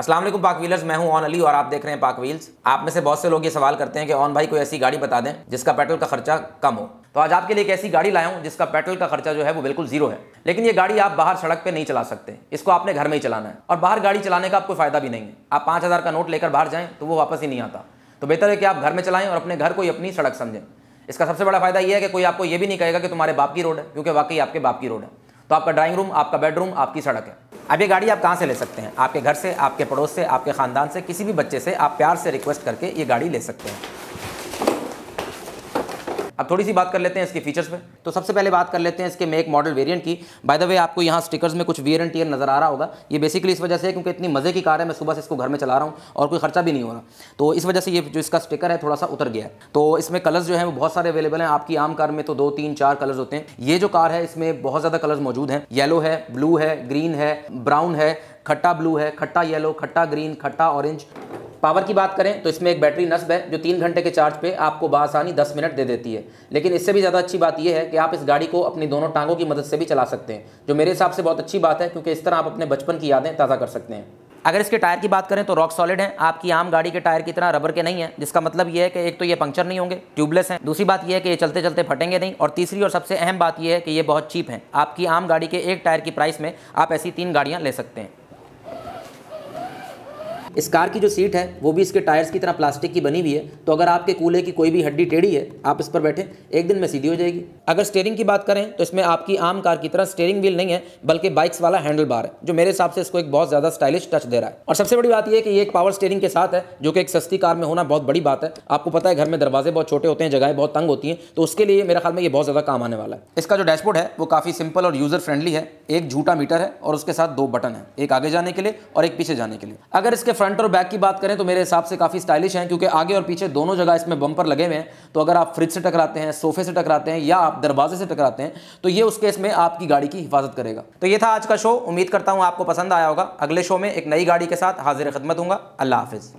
असलम पाक व्हीलर्स मैं हूं ऑन अली और आप देख रहे हैं पाक व्हील्स आप में से बहुत से लोग ये सवाल करते हैं कि ऑन भाई कोई ऐसी गाड़ी बता दें जिसका पेट्रोल का खर्चा कम हो तो आज आपके लिए एक ऐसी गाड़ी लाया हूं जिसका पेट्रोल का खर्चा जो है वो बिल्कुल जीरो है लेकिन ये गाड़ी आप बाहर सड़क पर नहीं चला सकते इसको आपने घर में ही चलाना है और बाहर गाड़ी चलाने का आपको फायदा भी नहीं है आप पाँच हज़ार का नोट लेकर बाहर जाएँ तो वो वापस ही नहीं आता तो बेहतर है कि आप घर में चलाएं और अपने घर को ही अपनी सड़क समझें इसका सबसे बड़ा फायदा यह है कि कोई आपको ये भी नहीं कहेगा कि तुम्हारे बाप की रोड है क्योंकि वाकई आपके बाप की रोड है तो आपका ड्राइंग रूम आपका बेडरूम आपकी सड़क है अब ये गाड़ी आप कहाँ से ले सकते हैं आपके घर से आपके पड़ोस से आपके ख़ानदान से किसी भी बच्चे से आप प्यार से रिक्वेस्ट करके ये गाड़ी ले सकते हैं अब थोड़ी सी बात कर लेते हैं इसके फीचर्स पे तो सबसे पहले बात कर लेते हैं इसके मेक मॉडल वेरिएंट की बाय द वे आपको यहाँ स्टिकर्स में कुछ वेरियंट एंड टीयर नजर आ रहा होगा ये बेसिकली इस वजह से क्योंकि इतनी मज़े की कार है मैं सुबह से इसको घर में चला रहा हूँ और कोई खर्चा भी नहीं हो रहा तो इस वजह से ये जो इसका स्टिकर है थोड़ा सा उतर गया है तो इसमें कलर्स जो है वो बहुत सारे अवेलेबल हैं आपकी आम कार में तो दो तीन चार कलर्स होते हैं ये जो कार है इसमें बहुत ज़्यादा कलर्स मौजूद हैं येलो है ब्लू है ग्रीन है ब्राउन है खट्टा ब्लू है खट्टा येलो खट्टा ग्रीन खट्टा ऑरेंज पावर की बात करें तो इसमें एक बैटरी नस्ब है जो तीन घंटे के चार्ज पे आपको बासानी दस मिनट दे देती है लेकिन इससे भी ज़्यादा अच्छी बात यह है कि आप इस गाड़ी को अपनी दोनों टांगों की मदद से भी चला सकते हैं जो मेरे हिसाब से बहुत अच्छी बात है क्योंकि इस तरह आप अपने बचपन की यादें ताज़ा कर सकते हैं अगर इसके टायर की बात करें तो रॉक सॉलिड है आपकी आम गाड़ी के टायर की तरह रबर के नहीं है जिसका मतलब यह है कि एक तो ये पंक्चर नहीं होंगे ट्यूबलेस हैं दूसरी बात यह है कि ये चलते चलते फटेंगे नहीं और तीसरी और सबसे अहम बात यह है कि ये बहुत चीप हैं आपकी आम गाड़ी के एक टायर की प्राइस में आप ऐसी तीन गाड़ियाँ ले सकते हैं इस कार की जो सीट है वो भी इसके टायर्स की तरह प्लास्टिक की बनी हुई है तो अगर आपके कूल्हे की कोई भी हड्डी टेढ़ी है आप इस पर बैठे एक दिन में सीधी हो जाएगी अगर स्टेयरिंग की बात करें तो इसमें आपकी आम कार की तरह स्टेयरिंग व्हील नहीं है बल्कि बाइक्स वाला हैंडल बार है जो मेरे हिसाब से इसको एक बहुत ज़्यादा स्टाइलिश टच दे रहा है और सबसे बड़ी बात यह कि ये एक पावर स्टेयरिंग के साथ है जो कि एक सस्ती कार में होना बहुत बड़ी बात है आपको पता है घर में दरवाजे बहुत छोटे होते हैं जगह बहुत तंग होती है तो उसके लिए मेरे ख्याल में यह बहुत ज़्यादा काम आने वाला है इसका जो डैशबोर्ड है वो काफ़ी सिंपल और यूज़र फ्रेंडली है एक झूठा मीटर है और उसके साथ दो बटन है एक आगे जाने के लिए और एक पीछे जाने के लिए अगर इसके फ्रंट और बैक की बात करें तो मेरे हिसाब से काफ़ी स्टाइलिश हैं क्योंकि आगे और पीछे दोनों जगह इसमें बम्पर लगे हुए हैं तो अगर आप फ्रिज से टकराते हैं सोफे से टकराते हैं या आप दरवाजे से टकराते हैं तो ये उस केस में आपकी गाड़ी की हिफाजत करेगा तो ये था आज का शो उम्मीद करता हूँ आपको पसंद आया होगा अगले शो में एक नई गाड़ी के साथ हाजिर खदमत हूँ अल्लाह हाफिज़